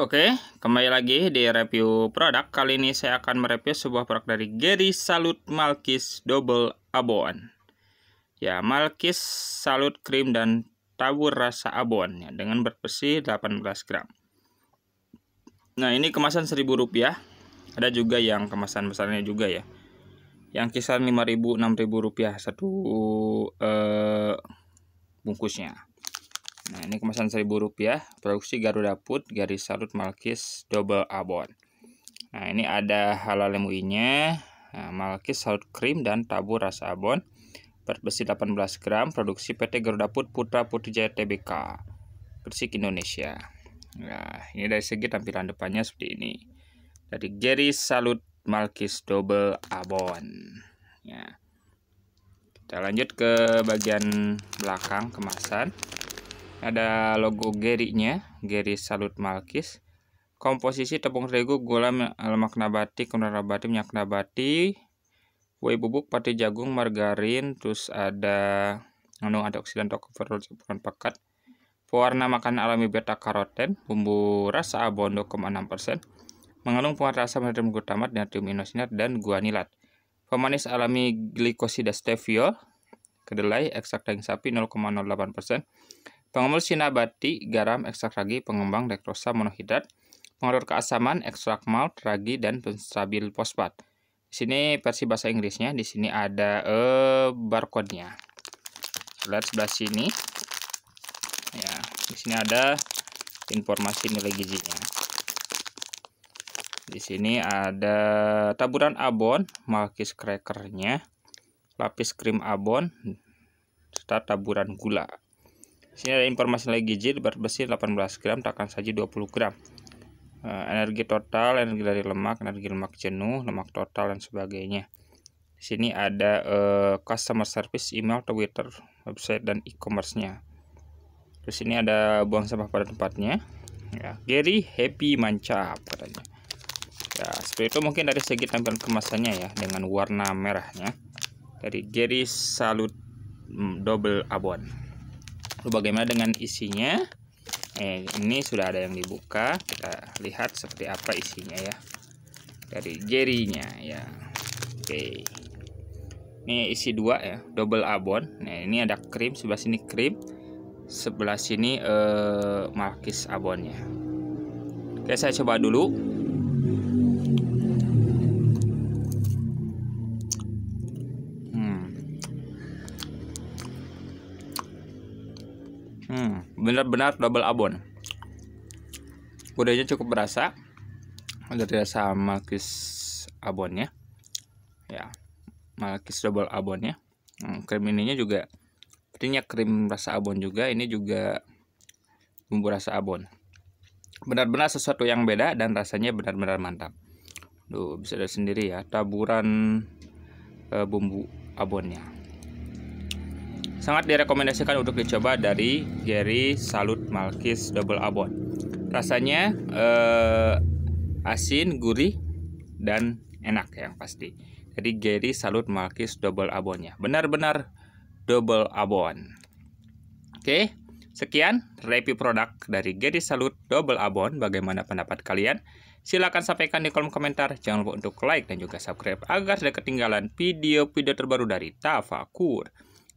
Oke, kembali lagi di review produk. Kali ini saya akan mereview sebuah produk dari Gary Salut Malkis Double Abon. Ya, Malkis Salut Cream dan Tabur Rasa Abon ya, dengan berpesi 18 gram. Nah, ini kemasan rp rupiah. Ada juga yang kemasan besarnya juga ya. Yang kisaran Rp5.000, 6000 rupiah satu eh, bungkusnya. Nah, ini kemasan seribu rupiah, produksi Garuda Put, garis salut Malkis double abon. Nah, ini ada halal MUI-nya, nah, Malkis salut Cream dan tabur rasa abon. Berat besi 18 gram, produksi PT Garuda Put Putra Putri Jaya TBK, Gresik Indonesia. Nah, ini dari segi tampilan depannya seperti ini. Dari garis salut Malkis double abon. Ya. Kita lanjut ke bagian belakang kemasan ada logo Gerinya, Geri Salut Malkis. Komposisi tepung terigu, gula, lemak nabati, kemudian nabati, minyak nabati, whey bubuk, pati jagung, margarin, terus ada mengandung antioksidan tokopherol bukan pekat. Pewarna makanan alami beta karoten, bumbu rasa abon 2,6%, mengandung penguat rasa natrium glutamat, dan inosinat dan guanilat. Pemanis alami glikosida stevia kedelai, ekstrak daging sapi 0,08%, Pengemul sinabati, garam, ekstrak ragi, pengembang dekrosa monohidrat, pengaruh keasaman, ekstrak malt, ragi, dan penstabil fosfat. Di sini versi bahasa Inggrisnya, di sini ada eh, barcode-nya. Lihat sebelah sini. Ya, di sini ada informasi nilai gizinya. Di sini ada taburan abon, malkis nya lapis krim abon, serta taburan gula sini ada informasi lagi gizi berat besi 18 gram takkan saji 20 gram eh, energi total energi dari lemak energi lemak jenuh lemak total dan sebagainya di sini ada uh, customer service email twitter website dan e-commerce-nya terus ini ada buang sampah pada tempatnya ya Gary happy mancap katanya ya seperti itu mungkin dari segi tampilan kemasannya ya dengan warna merahnya dari Gary Salut mm, double abon Lalu bagaimana dengan isinya? Eh, ini sudah ada yang dibuka. Kita lihat seperti apa isinya ya. Dari jerinya ya. Oke. Ini isi dua ya, double abon. Nah, ini ada krim, sebelah sini krim, sebelah sini eh, markis abonnya. Oke, saya coba dulu. Hmm, benar-benar double abon. Gudegnya cukup berasa. Udah tidak sama kis abonnya. Ya. Malah double abonnya. Hmm, krim ininya juga artinya krim rasa abon juga, ini juga bumbu rasa abon. Benar-benar sesuatu yang beda dan rasanya benar-benar mantap. Duh, bisa dari sendiri ya, taburan e, bumbu abonnya sangat direkomendasikan untuk dicoba dari Gary Salut Malkis Double Abon. Rasanya eh, asin, gurih, dan enak ya, yang pasti. Jadi Gary Salut Malkis Double Abonnya benar-benar Double Abon. Oke, sekian review produk dari Gary Salut Double Abon. Bagaimana pendapat kalian? Silahkan sampaikan di kolom komentar. Jangan lupa untuk like dan juga subscribe agar tidak ketinggalan video-video terbaru dari Tafakur.